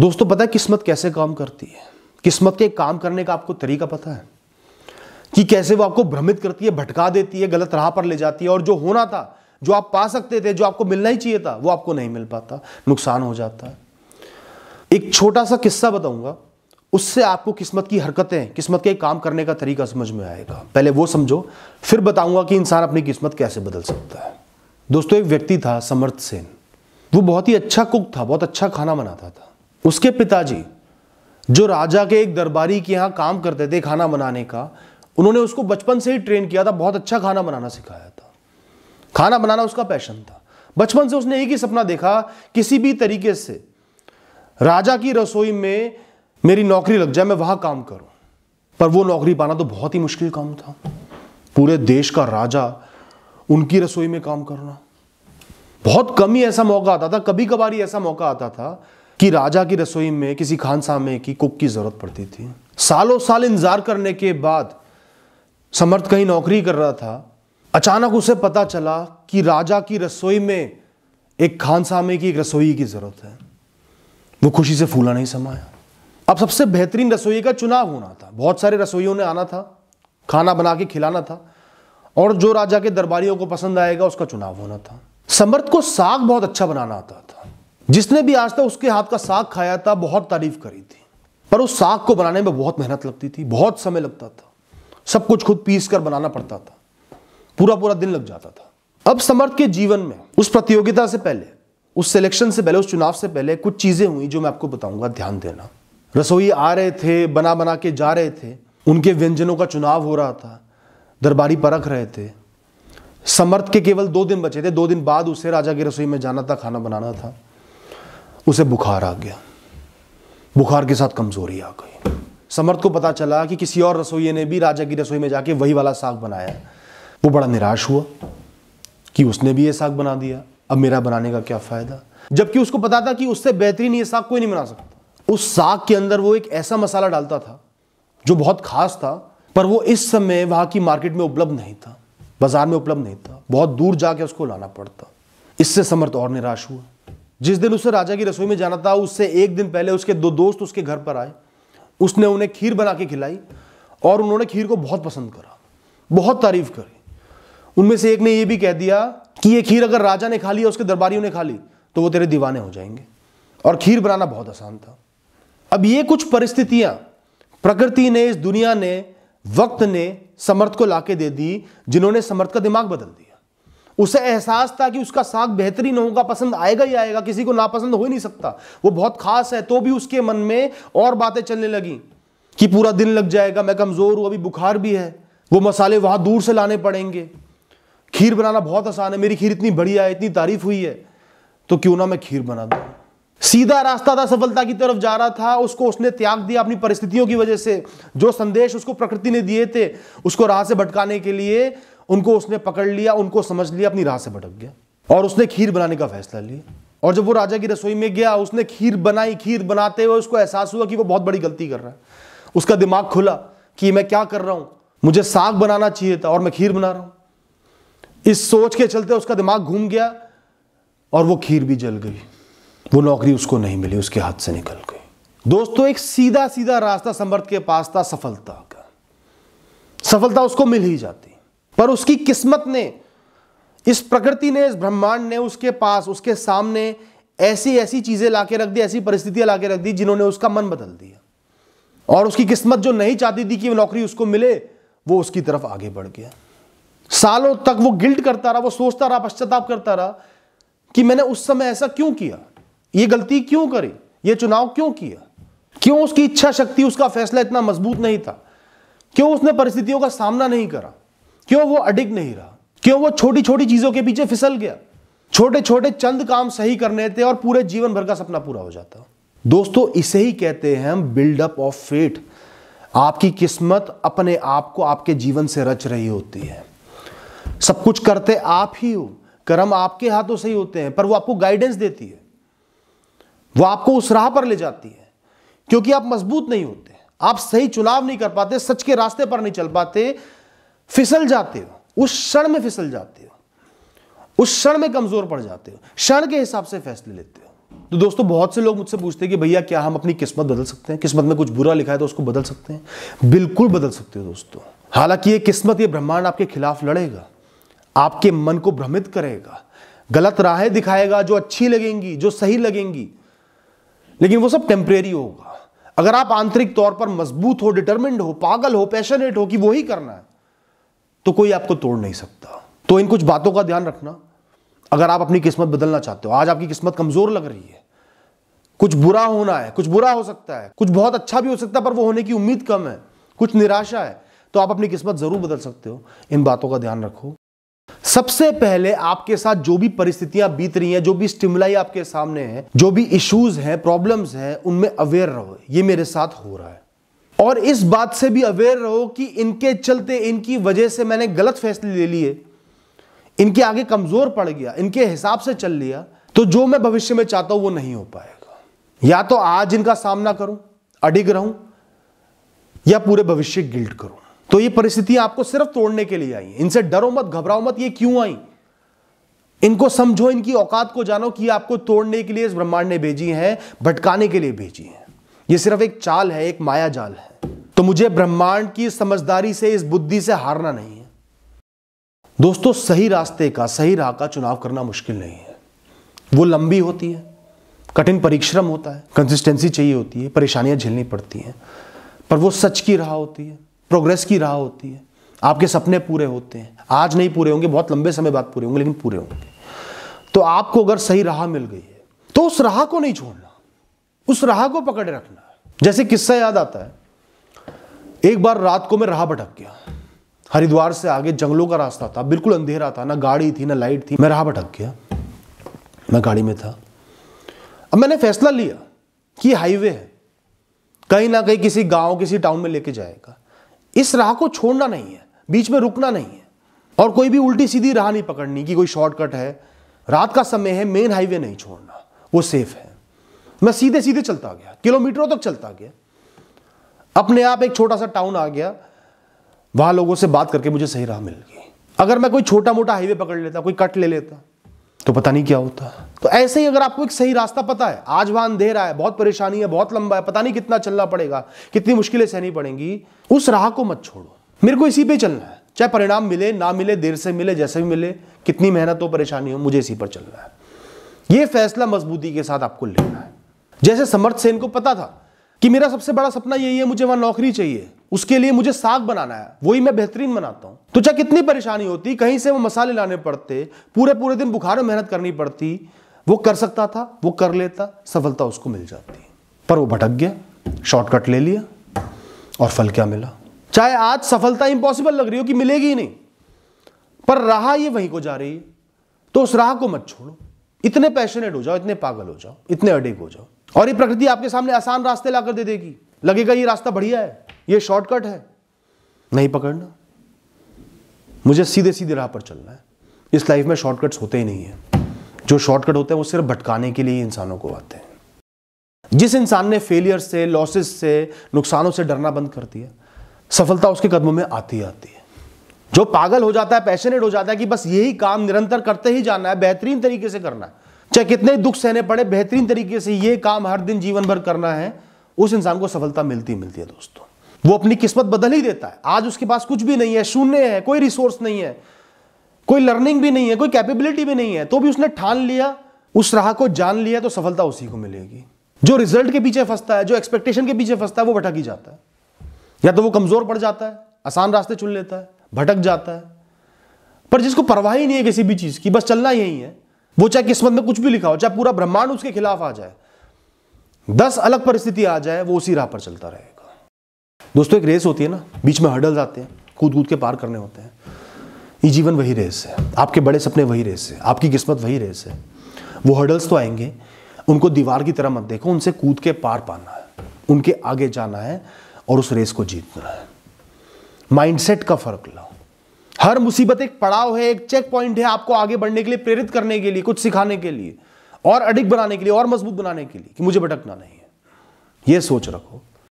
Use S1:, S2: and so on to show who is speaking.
S1: दोस्तों पता है किस्मत कैसे काम करती है किस्मत के काम करने का आपको तरीका पता है कि कैसे वो आपको भ्रमित करती है भटका देती है गलत राह पर ले जाती है और जो होना था जो आप पा सकते थे जो आपको मिलना ही चाहिए था वो आपको नहीं मिल पाता नुकसान हो जाता है एक छोटा सा किस्सा बताऊंगा उससे आपको किस्मत की हरकतें किस्मत के काम करने का तरीका समझ में आएगा पहले वो समझो फिर बताऊंगा कि इंसान अपनी किस्मत कैसे बदल सकता है दोस्तों एक व्यक्ति था समर्थ सेन वो बहुत ही अच्छा कुक था बहुत अच्छा खाना बनाता था उसके पिताजी जो राजा के एक दरबारी के यहाँ काम करते थे खाना बनाने का उन्होंने उसको बचपन से ही ट्रेन किया था बहुत अच्छा खाना बनाना सिखाया था खाना बनाना उसका पैशन था बचपन से उसने एक ही सपना देखा किसी भी तरीके से राजा की रसोई में मेरी नौकरी लग जाए मैं वहां काम करूं पर वो नौकरी पाना तो बहुत ही मुश्किल काम था पूरे देश का राजा उनकी रसोई में काम करना बहुत कम ही ऐसा मौका आता था कभी कभार ही ऐसा मौका आता था कि राजा की रसोई में किसी खानसामे की कुक की ज़रूरत पड़ती थी सालों साल इंतज़ार करने के बाद समर्थ कहीं नौकरी कर रहा था अचानक उसे पता चला कि राजा की रसोई में एक खानसामे की एक रसोई की ज़रूरत है वो खुशी से फूला नहीं समाया अब सबसे बेहतरीन रसोई का चुनाव होना था बहुत सारे रसोइयों ने आना था खाना बना के खिलाना था और जो राजा के दरबारियों को पसंद आएगा उसका चुनाव होना था समर्थ को साग बहुत अच्छा बनाना आता था जिसने भी आज तक उसके हाथ का साग खाया था बहुत तारीफ करी थी पर उस साग को बनाने में बहुत मेहनत लगती थी बहुत समय लगता था सब कुछ खुद पीस कर बनाना पड़ता था पूरा पूरा दिन लग जाता था अब समर्थ के जीवन में उस प्रतियोगिता से पहले उस सिलेक्शन से पहले उस चुनाव से पहले कुछ चीज़ें हुई जो मैं आपको बताऊंगा ध्यान देना रसोई आ रहे थे बना बना के जा रहे थे उनके व्यंजनों का चुनाव हो रहा था दरबारी परख रहे थे समर्थ के केवल दो दिन बचे थे दो दिन बाद उसे राजा की रसोई में जाना था खाना बनाना था उसे बुखार आ गया बुखार के साथ कमजोरी आ गई समर्थ को पता चला कि किसी और रसोई ने भी राजा की रसोई में जाके वही वाला साग बनाया वो बड़ा निराश हुआ कि उसने भी ये साग बना दिया अब मेरा बनाने का क्या फ़ायदा जबकि उसको पता था कि उससे बेहतरीन ये साग कोई नहीं बना सकता उस साग के अंदर वो एक ऐसा मसाला डालता था जो बहुत खास था पर वो इस समय वहां की मार्केट में उपलब्ध नहीं था बाजार में उपलब्ध नहीं था बहुत दूर जाके उसको लाना पड़ता इससे समर्थ और निराश हुआ जिस दिन उसे राजा की रसोई में जाना था उससे एक दिन पहले उसके दो दोस्त उसके घर पर आए उसने उन्हें खीर बना के खिलाई और उन्होंने खीर को बहुत पसंद करा बहुत तारीफ करी उनमें से एक ने यह भी कह दिया कि ये खीर अगर राजा ने खा ली उसके दरबारियों ने खा ली तो वो तेरे दीवाने हो जाएंगे और खीर बनाना बहुत आसान था अब ये कुछ परिस्थितियां प्रकृति ने इस दुनिया ने वक्त ने समर्थ को लाके दे दी जिन्होंने समर्थ का दिमाग बदल दिया उसे एहसास था कि उसका साग बेहतरीन होगा पसंद आएगा ही आएगा किसी को नापसंद हो ही नहीं सकता वो बहुत खास है तो भी उसके मन में और बातें चलने लगी कि पूरा दिन लग जाएगा मैं कमज़ोर हूं अभी बुखार भी है वो मसाले वहां दूर से लाने पड़ेंगे खीर बनाना बहुत आसान है मेरी खीर इतनी बढ़िया है इतनी तारीफ हुई है तो क्यों ना मैं खीर बना दू सीधा रास्ता था सफलता की तरफ जा रहा था उसको उसने त्याग दिया अपनी परिस्थितियों की वजह से जो संदेश उसको प्रकृति ने दिए थे उसको राह से भटकाने के लिए उनको उसने पकड़ लिया उनको समझ लिया अपनी राह से भटक गया और उसने खीर बनाने का फैसला लिया और जब वो राजा की रसोई में गया उसने खीर बनाई खीर बनाते हुए उसको एहसास हुआ कि वो बहुत बड़ी गलती कर रहा है उसका दिमाग खुला कि मैं क्या कर रहा हूं मुझे साग बनाना चाहिए था और मैं खीर बना रहा हूं इस सोच के चलते उसका दिमाग घूम गया और वो खीर भी जल गई वो नौकरी उसको नहीं मिली उसके हाथ से निकल गई दोस्तों एक सीधा सीधा रास्ता समर्थ के पास था सफलता का सफलता उसको मिल ही जाती पर उसकी किस्मत ने इस प्रकृति ने इस ब्रह्मांड ने उसके पास उसके सामने ऐसी ऐसी चीज़ें ला के रख दी ऐसी परिस्थितियां ला के रख दी जिन्होंने उसका मन बदल दिया और उसकी किस्मत जो नहीं चाहती थी कि नौकरी उसको मिले वो उसकी तरफ आगे बढ़ गया सालों तक वो गिल्ट करता रहा वो सोचता रहा पश्चाताप करता रहा कि मैंने उस समय ऐसा क्यों किया ये गलती क्यों करी ये चुनाव क्यों किया क्यों उसकी इच्छा शक्ति उसका फैसला इतना मजबूत नहीं था क्यों उसने परिस्थितियों का सामना नहीं करा क्यों वो अडिग नहीं रहा क्यों वो छोटी छोटी चीजों के पीछे फिसल गया छोटे छोटे चंद काम सही करने थे और पूरे जीवन भर का सपना पूरा हो जाता दोस्तों इसे ही कहते हैं हम बिल्डअप ऑफ फेट आपकी किस्मत अपने आप को आपके जीवन से रच रही होती है सब कुछ करते आप ही हो कर्म आपके हाथों से ही होते हैं पर वो आपको गाइडेंस देती है वो आपको उस राह पर ले जाती है क्योंकि आप मजबूत नहीं होते आप सही चुनाव नहीं कर पाते सच के रास्ते पर नहीं चल पाते फिसल जाते हो उस क्षण में फिसल जाते हो उस क्षण में कमजोर पड़ जाते हो क्षण के हिसाब से फैसले लेते हो तो दोस्तों बहुत से लोग मुझसे पूछते हैं कि भैया क्या हम अपनी किस्मत बदल सकते हैं किस्मत में कुछ बुरा लिखा है तो उसको बदल सकते हैं बिल्कुल बदल सकते हो दोस्तों हालांकि ये किस्मत ये ब्रह्मांड आपके खिलाफ लड़ेगा आपके मन को भ्रमित करेगा गलत राहें दिखाएगा जो अच्छी लगेंगी जो सही लगेंगी लेकिन वो सब टेम्परेरी होगा अगर आप आंतरिक तौर पर मजबूत हो डिटर्मिंड हो पागल हो पैशनेट हो कि वही करना है तो कोई आपको तोड़ नहीं सकता तो इन कुछ बातों का ध्यान रखना अगर आप अपनी किस्मत बदलना चाहते हो आज आपकी किस्मत कमजोर लग रही है कुछ बुरा होना है कुछ बुरा हो सकता है कुछ बहुत अच्छा भी हो सकता है पर वो होने की उम्मीद कम है कुछ निराशा है तो आप अपनी किस्मत जरूर बदल सकते हो इन बातों का ध्यान रखो सबसे पहले आपके साथ जो भी परिस्थितियां बीत रही हैं जो भी स्टिमुलाई आपके सामने हैं जो भी इश्यूज हैं प्रॉब्लम्स हैं उनमें अवेयर रहो ये मेरे साथ हो रहा है और इस बात से भी अवेयर रहो कि इनके चलते इनकी वजह से मैंने गलत फैसले ले लिए इनके आगे कमजोर पड़ गया इनके हिसाब से चल लिया तो जो मैं भविष्य में चाहता हूं वो नहीं हो पाएगा या तो आज इनका सामना करूं अडिग रहूं या पूरे भविष्य गिल्ट करूं तो ये परिस्थितियां आपको सिर्फ तोड़ने के लिए आई इनसे डरो मत घबराओ मत ये क्यों आई इनको समझो इनकी औकात को जानो कि आपको तोड़ने के लिए इस ब्रह्मांड ने भेजी है भटकाने के लिए भेजी है ये सिर्फ एक चाल है एक माया जाल है तो मुझे ब्रह्मांड की समझदारी से इस बुद्धि से हारना नहीं है दोस्तों सही रास्ते का सही राह का चुनाव करना मुश्किल नहीं है वो लंबी होती है कठिन परिश्रम होता है कंसिस्टेंसी चाहिए होती है परेशानियां झेलनी पड़ती हैं पर वो सच की राह होती है प्रोग्रेस की राह होती है आपके सपने पूरे होते हैं आज नहीं पूरे होंगे बहुत लंबे समय बाद पूरे होंगे लेकिन पूरे होंगे तो आपको अगर सही राह मिल गई है तो उस राह को नहीं छोड़ना उस राह को पकड़े रखना जैसे किस्सा याद आता है एक बार रात को मैं राह भटक गया हरिद्वार से आगे जंगलों का रास्ता था बिल्कुल अंधेरा था ना गाड़ी थी ना लाइट थी मैं राह भटक गया मैं गाड़ी में था अब मैंने फैसला लिया कि हाईवे है कहीं ना कहीं किसी गांव किसी टाउन में लेके जाएगा इस राह को छोड़ना नहीं है बीच में रुकना नहीं है और कोई भी उल्टी सीधी राह नहीं पकड़नी कि कोई शॉर्टकट है रात का समय है मेन हाईवे नहीं छोड़ना वो सेफ है मैं सीधे सीधे चलता गया किलोमीटरों तक चलता गया अपने आप एक छोटा सा टाउन आ गया वहां लोगों से बात करके मुझे सही राह मिल गई अगर मैं कोई छोटा मोटा हाईवे पकड़ लेता कोई कट ले लेता तो पता नहीं क्या होता तो ऐसे ही अगर आपको एक सही रास्ता पता है आज वहां अंधेरा है बहुत परेशानी है बहुत लंबा है पता नहीं कितना चलना पड़ेगा कितनी मुश्किलें सहनी पड़ेंगी उस राह को मत छोड़ो मेरे को इसी पे चलना है चाहे परिणाम मिले ना मिले देर से मिले जैसे भी मिले कितनी मेहनत हो परेशानी हो मुझे इसी पर चलना है यह फैसला मजबूती के साथ आपको लेना है जैसे समर्थ सेन को पता था कि मेरा सबसे बड़ा सपना यही है मुझे वहां नौकरी चाहिए उसके लिए मुझे साग बनाना है वही मैं बेहतरीन बनाता हूं तो चाहे कितनी परेशानी होती कहीं से वो मसाले लाने पड़ते पूरे पूरे दिन बुखार में मेहनत करनी पड़ती वो कर सकता था वो कर लेता सफलता उसको मिल जाती पर वो भटक गया शॉर्टकट ले लिया और फल क्या मिला चाहे आज सफलता इंपॉसिबल लग रही हो कि मिलेगी ही नहीं पर राह ये वहीं को जा रही है तो उस राह को मत छोड़ो इतने पैशनेट हो जाओ इतने पागल हो जाओ इतने अडिग हो जाओ और ये प्रकृति आपके सामने आसान रास्ते लाकर दे देगी लगेगा ये रास्ता बढ़िया है ये शॉर्टकट है नहीं पकड़ना मुझे सीधे सीधे राह पर चलना है इस लाइफ में शॉर्टकट्स होते ही नहीं है जो शॉर्टकट होते हैं वो सिर्फ भटकाने के लिए इंसानों को आते हैं जिस इंसान ने फेलियर से लॉसेस से नुकसानों से डरना बंद कर दिया सफलता उसके कदमों में आती आती है जो पागल हो जाता है पैशनेट हो जाता है कि बस यही काम निरंतर करते ही जाना है बेहतरीन तरीके से करना है चाहे कितने दुख सहने पड़े बेहतरीन तरीके से ये काम हर दिन जीवन भर करना है उस इंसान को सफलता मिलती मिलती है दोस्तों वो अपनी किस्मत बदल ही देता है आज उसके पास कुछ भी नहीं है शून्य है कोई रिसोर्स नहीं है कोई लर्निंग भी नहीं है कोई कैपेबिलिटी भी नहीं है तो भी उसने ठान लिया उस राह को जान लिया तो सफलता उसी को मिलेगी जो रिजल्ट के पीछे फंसता है जो एक्सपेक्टेशन के पीछे फंसता है वो भटक ही जाता है या तो वो कमजोर पड़ जाता है आसान रास्ते चुन लेता है भटक जाता है पर जिसको परवाह ही नहीं है किसी भी चीज की बस चलना यही है वो चाहे किस्मत में कुछ भी लिखा हो चाहे पूरा ब्रह्मांड उसके खिलाफ आ जाए दस अलग परिस्थिति आ जाए वो उसी राह पर चलता रहेगा दोस्तों एक रेस होती है ना बीच में हर्डल्स आते हैं कूद कूद के पार करने होते हैं ये जीवन वही रेस है आपके बड़े सपने वही रेस है आपकी किस्मत वही रेस है वो हर्डल्स तो आएंगे उनको दीवार की तरह मत देखो उनसे कूद के पार पाना है उनके आगे जाना है और उस रेस को जीतना है माइंडसेट का फर्क लाओ हर मुसीबत एक पड़ाव है एक चेक पॉइंट है आपको आगे बढ़ने के लिए प्रेरित करने के लिए कुछ सिखाने के लिए और अडिग बनाने के लिए और मजबूत बनाने के लिए कि मुझे भटकना नहीं है यह सोच रखो